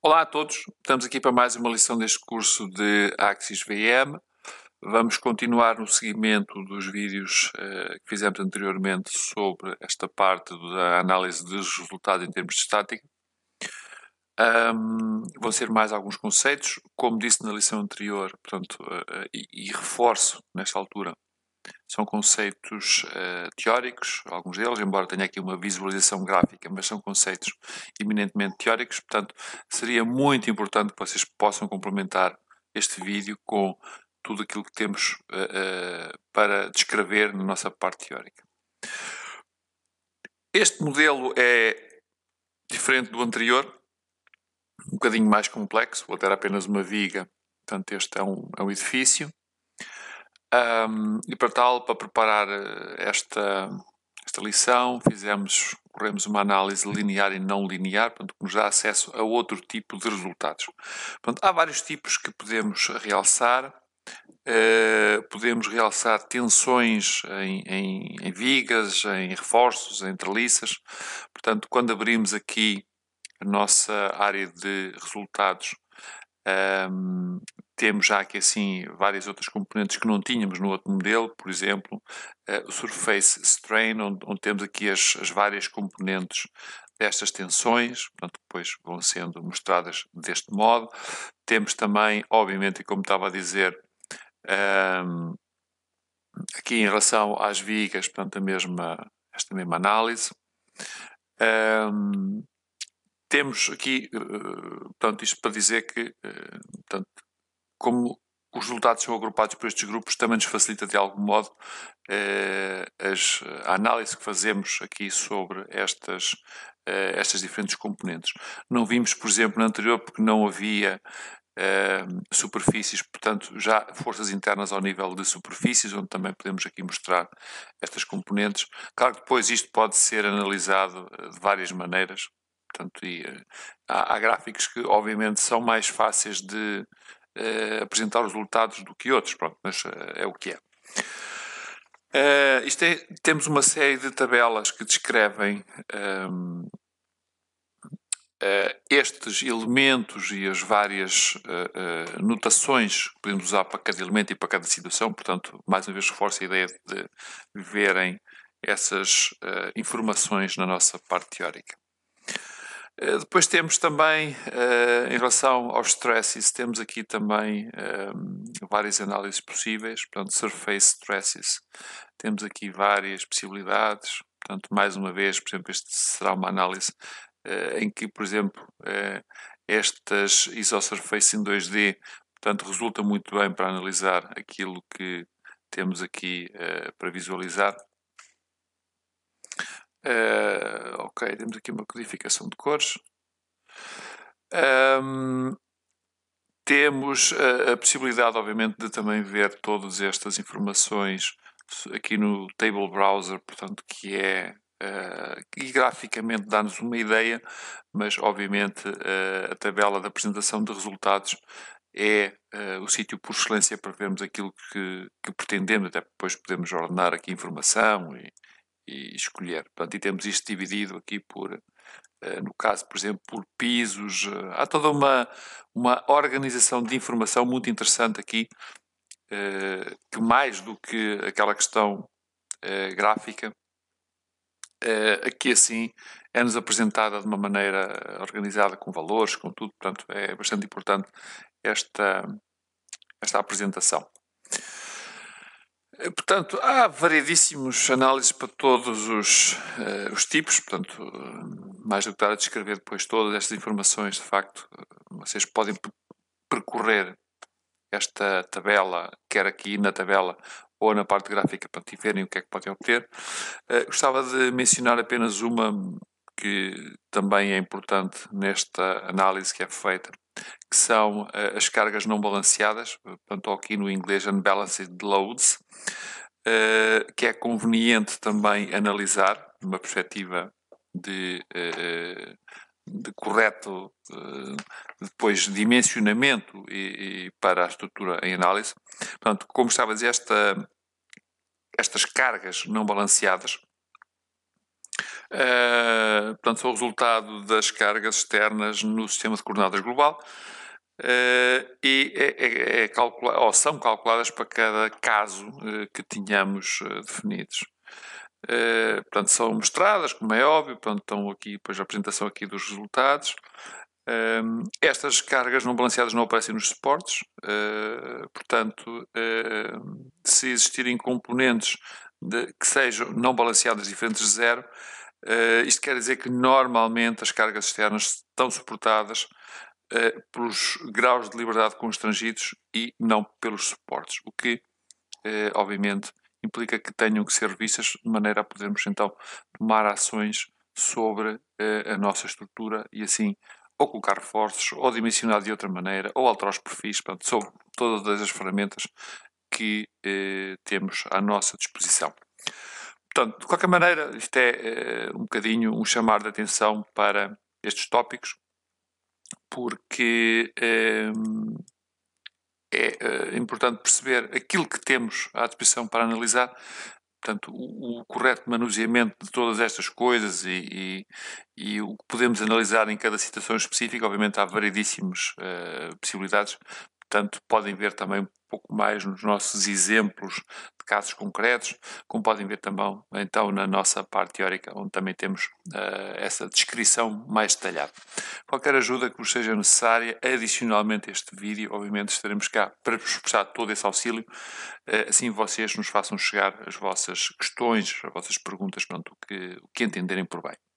Olá a todos, estamos aqui para mais uma lição deste curso de Axis VM. Vamos continuar no seguimento dos vídeos eh, que fizemos anteriormente sobre esta parte da análise dos resultados em termos de estática. Um, vão ser mais alguns conceitos, como disse na lição anterior, portanto, uh, e, e reforço nesta altura são conceitos uh, teóricos, alguns deles, embora tenha aqui uma visualização gráfica, mas são conceitos eminentemente teóricos, portanto, seria muito importante que vocês possam complementar este vídeo com tudo aquilo que temos uh, uh, para descrever na nossa parte teórica. Este modelo é diferente do anterior, um bocadinho mais complexo, Vou ter apenas uma viga, portanto este é um, é um edifício. Um, e para tal, para preparar eh, esta, esta lição, fizemos, corremos uma análise linear e não linear, portanto, que nos dá acesso a outro tipo de resultados. Portanto, há vários tipos que podemos realçar. Uh, podemos realçar tensões em, em, em, vigas, em reforços, em treliças. Portanto, quando abrimos aqui a nossa área de resultados, um, temos já aqui assim várias outras componentes que não tínhamos no outro modelo, por exemplo, uh, o Surface Strain, onde, onde temos aqui as, as, várias componentes destas tensões, portanto, depois vão sendo mostradas deste modo. Temos também, obviamente, como estava a dizer, um, aqui em relação às vigas, portanto, a mesma, esta mesma análise. Um, temos aqui, eh, portanto, isto para dizer que, eh, portanto, como os resultados são agrupados por estes grupos, também nos facilita de algum modo eh, as, a análise que fazemos aqui sobre estas, estas diferentes componentes. Não vimos, por exemplo, no anterior, porque não havia superfícies, portanto, já forças internas ao nível de superfícies, onde também podemos aqui mostrar estas componentes. Claro que depois isto pode ser analisado de várias maneiras, Portanto, e, eh, há, há, gráficos que, obviamente, são mais fáceis de uh, apresentar os resultados do que outros, pronto, mas uh, é o que é. Uh, isto é, temos uma série de tabelas que descrevem um, ehm, Uh, estes elementos e as várias uh, uh, notações que podemos usar para cada elemento e para cada situação, portanto, mais uma vez reforço a ideia de verem essas informações na nossa parte teórica. Eh, depois temos também, eh, em relação aos stresses, temos aqui também eh, várias análises possíveis, portanto, surface stresses, temos aqui várias possibilidades, portanto, mais uma vez, por exemplo, este será uma análise em que, por exemplo, estas isosurface em 2D, portanto, resulta muito bem para analisar aquilo que temos aqui para visualizar. Uh, ok, temos aqui uma codificação de cores. Um, temos a, a, possibilidade, obviamente, de também ver todas estas informações aqui no Table Browser, portanto, que é. Uh, e graficamente dá-nos uma ideia, mas obviamente uh, a tabela da apresentação de resultados é uh, o sítio por excelência para vermos aquilo que, que pretendemos, até depois podemos ordenar aqui informação e, e escolher. Portanto, e temos isto dividido aqui por, eh, no caso, por exemplo, por pisos. Eh, há toda uma, uma organização de informação muito interessante aqui, eh, que mais do que aquela questão gráfica, aqui assim é-nos apresentada de uma maneira organizada, com valores, com tudo, portanto é bastante importante esta, esta apresentação. Eh, portanto, há variedíssimos análises para todos os, uh, os tipos, portanto, mais do que estar a descrever depois todas estas informações, de facto, vocês podem percorrer esta tabela, quer aqui na tabela ou na parte gráfica, para verem o que é que podem obter. Uh, gostava de mencionar apenas uma que também é importante nesta análise que é feita, que são eh, as cargas não balanceadas, eh, portanto aqui no inglês unbalanced loads, eh, que é conveniente também analisar numa perspectiva de, de correto depois dimensionamento e, e para a estrutura em análise. Portanto, como estava a dizer, esta, estas cargas não balanceadas Uh, portanto, são o resultado das cargas externas no sistema de coordenadas global uh, e é, é, é calcula ou são calculadas para cada caso uh, que tínhamos definidos. portanto, são mostradas, como é óbvio, portanto, estão aqui depois a apresentação aqui dos resultados. estas cargas não balanceadas não aparecem nos suportes, portanto, se existirem componentes de, que sejam não balanceadas diferentes de zero, Uh, isto quer dizer que normalmente as cargas externas estão suportadas uh, pelos graus de liberdade constrangidos e não pelos suportes, o que, uh, obviamente, implica que tenham que ser revistas de maneira a podermos então tomar ações sobre a nossa estrutura e assim ou colocar reforços, ou dimensionar de outra maneira, ou alterar os perfis, portanto, sobre todas as ferramentas que temos à nossa disposição. Portanto, de qualquer maneira, isto é uh, um bocadinho um chamar de atenção para estes tópicos, porque uh, é uh, importante perceber aquilo que temos à disposição para analisar, portanto, o, o correto manuseamento de todas estas coisas e, e, e, o que podemos analisar em cada situação específica. Obviamente, há variedíssimas eh, possibilidades, portanto, podem ver também um pouco mais nos nossos exemplos casos concretos, como podem ver também então na nossa parte teórica, onde também temos uh, essa descrição mais detalhada. Qualquer ajuda que vos seja necessária, adicionalmente este vídeo, obviamente estaremos cá para vos prestar todo esse auxílio, uh, assim vocês nos façam chegar as vossas questões, as vossas perguntas, pronto, o que, o que entenderem por bem.